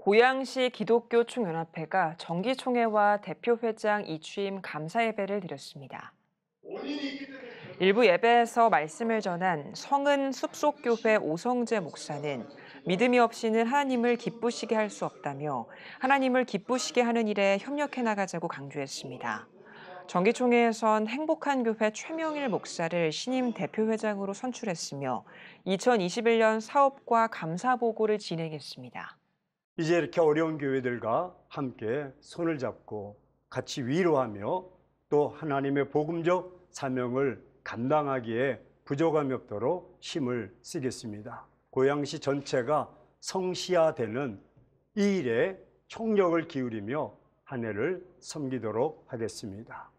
고양시 기독교 총연합회가 정기총회와 대표회장 이취임 감사 예배를 드렸습니다. 일부 예배에서 말씀을 전한 성은 숲속교회 오성재 목사는 믿음이 없이는 하나님을 기쁘시게 할 수 없다며 하나님을 기쁘시게 하는 일에 협력해 나가자고 강조했습니다. 정기총회에선 행복한 교회 최명일 목사를 신임 대표회장으로 선출했으며 2021년 사업과 감사 보고를 진행했습니다. 이제 이렇게 어려운 교회들과 함께 손을 잡고 같이 위로하며 또 하나님의 복음적 사명을 감당하기에 부족함이 없도록 힘을 쓰겠습니다. 고양시 전체가 성시화되는 이 일에 총력을 기울이며 한 해를 섬기도록 하겠습니다.